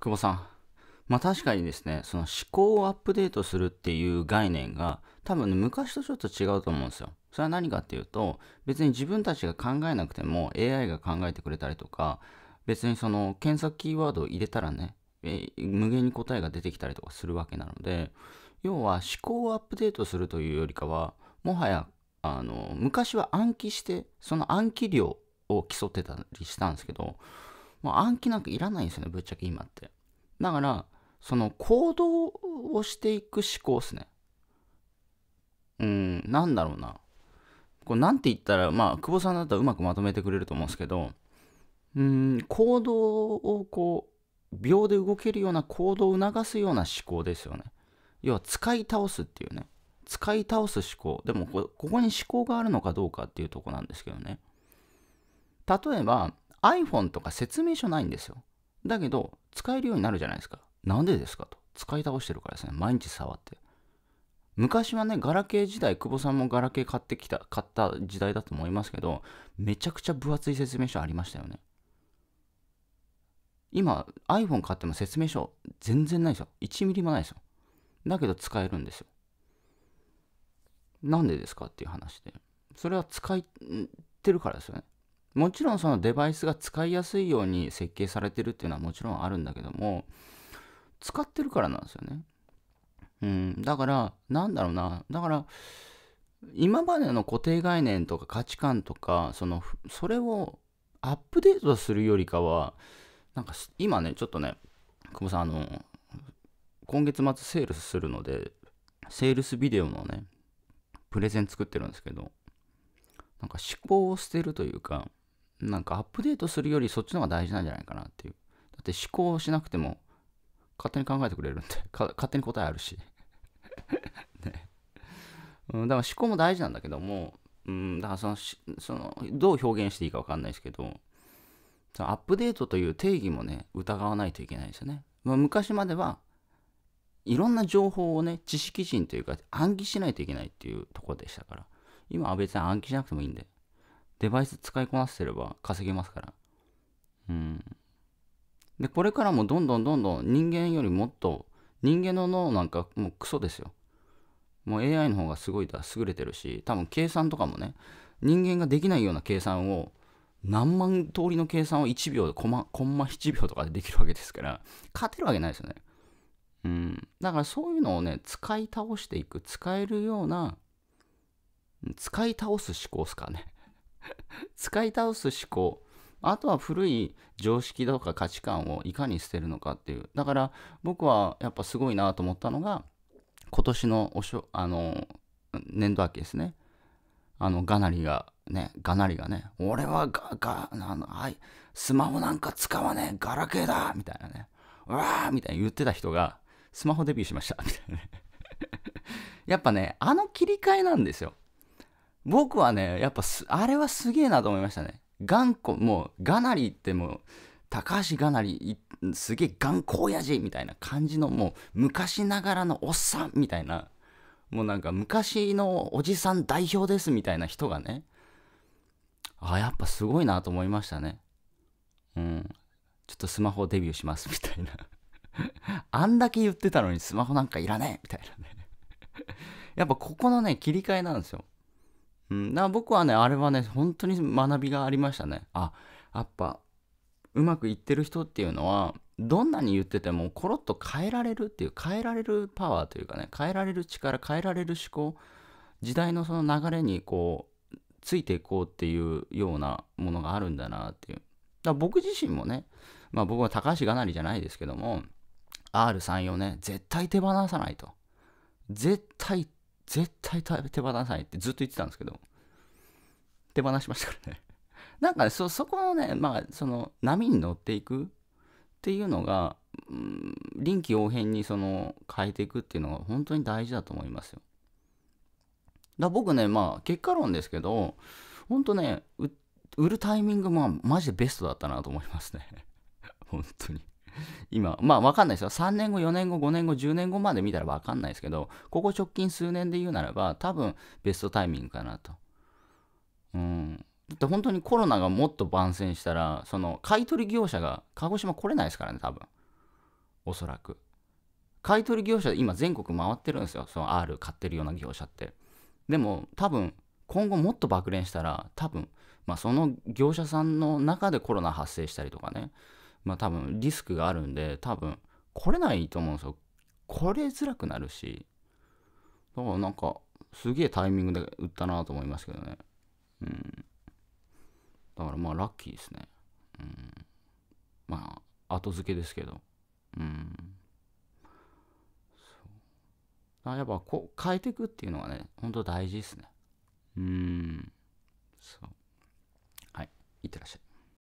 久保さん。まあ確かにですね、その思考をアップデートするっていう概念が多分ね、昔とちょっと違うと思うんですよ。それは何かっていうと、別に自分たちが考えなくても AI が考えてくれたりとか、別にその検索キーワードを入れたらね、え無限に答えが出てきたりとかするわけなので、要は思考をアップデートするというよりかは、もはや、あの、昔は暗記して、その暗記量を競ってたりしたんですけど、もう暗記なんかいらないんですよね、ぶっちゃけ今って。だから、その行動をしていく思考ですね。うん、なんだろうな。こうなんて言ったら、まあ、久保さんだったらうまくまとめてくれると思うんですけど、うん、行動をこう、秒で動けるような行動を促すような思考ですよね。要は使い倒すっていうね。使い倒す思考。でもこ、ここに思考があるのかどうかっていうとこなんですけどね。例えば、iPhone とか説明書ないんですよ。だけど、使えるようになるじゃないですか。なんでですかと。使い倒してるからですね。毎日触って。昔はね、ガラケー時代、久保さんもガラケー買ってきた、買った時代だと思いますけど、めちゃくちゃ分厚い説明書ありましたよね。今、iPhone 買っても説明書全然ないですよ。1ミリもないですよ。だけど使えるんですよ。なんでですかっていう話で。それは使ってるからですよね。もちろんそのデバイスが使いやすいように設計されてるっていうのはもちろんあるんだけども使ってるからなんですよね。うん、だからなんだろうなだから今までの固定概念とか価値観とかそのそれをアップデートするよりかはなんか今ねちょっとね久保さんあの今月末セールスするのでセールスビデオのねプレゼン作ってるんですけどなんか思考を捨てるというかなんかアップデートするよりそっちの方が大事なんじゃないかなっていう。だって思考しなくても勝手に考えてくれるんで、勝手に答えあるし。ね。うん、だから思考も大事なんだけども、うん、だからそのその、どう表現していいか分かんないですけど、そのアップデートという定義もね、疑わないといけないですよね。まあ、昔まではいろんな情報をね、知識人というか暗記しないといけないっていうとこでしたから、今は別に暗記しなくてもいいんで、デバイス使いこなせてれば稼げますから。うん。で、これからもどんどんどんどん人間よりもっと、人間の脳なんかもうクソですよ。もう AI の方がすごいだ、優れてるし、多分計算とかもね、人間ができないような計算を、何万通りの計算を1秒でコマ、コンマ7秒とかでできるわけですから、勝てるわけないですよね。うん。だからそういうのをね、使い倒していく、使えるような、使い倒す思考っすかね。使い倒す思考あとは古い常識とか価値観をいかに捨てるのかっていうだから僕はやっぱすごいなと思ったのが今年のおしょあの年度明けですねあのガナリがねガナリがね俺はガガあのいスマホなんか使わねえガラケーだみたいなねうわーみたいな言ってた人がスマホデビューしましたみたいなね やっぱねあの切り替えなんですよ僕はね、やっぱあれはすげえなと思いましたね。頑固、もう、がなりってもう、高橋がなり、すげえ頑固親父みたいな感じの、もう、昔ながらのおっさんみたいな、もうなんか昔のおじさん代表ですみたいな人がね、あ、やっぱすごいなと思いましたね。うん。ちょっとスマホデビューしますみたいな あんだけ言ってたのにスマホなんかいらねえみたいなねやっぱここのね、切り替えなんですよ。うん、だから僕はね、あれはね、本当に学びがありましたね。あ、やっぱ、うまくいってる人っていうのは、どんなに言ってても、コロッと変えられるっていう、変えられるパワーというかね、変えられる力、変えられる思考、時代のその流れにこう、ついていこうっていうようなものがあるんだなっていう。だ僕自身もね、まあ僕は高橋がなりじゃないですけども、R34 ね、絶対手放さないと。絶対絶対手放さないってずっと言ってたんですけど、手放しましたからね。なんかね、そ、そこのね、まあ、その、波に乗っていくっていうのが、うん、臨機応変にその、変えていくっていうのが本当に大事だと思いますよ。だ僕ね、まあ、結果論ですけど、本当ね、売るタイミングもマジでベストだったなと思いますね。本当に。今、まあわかんないですよ。3年後、4年後、5年後、10年後まで見たらわかんないですけど、ここ直近数年で言うならば、多分ベストタイミングかなと。うん。だって本当にコロナがもっと万全したら、その買取業者が鹿児島来れないですからね、多分。おそらく。買取業者で今全国回ってるんですよ。その R 買ってるような業者って。でも多分今後もっと爆連したら多分、まあ、その業者さんの中でコロナ発生したりとかねまあ多分リスクがあるんで、多分来れないと思うんですよ。来れづらくなるし、だからなんか、すげえタイミングで売ったなと思いますけどね。うん。だからまあラッキーですね。うん。まあ、後付けですけど。うん。そう。やっぱこう変えていくっていうのはね、ほんと大事ですね。うん。そう。はい。いってらっしゃい。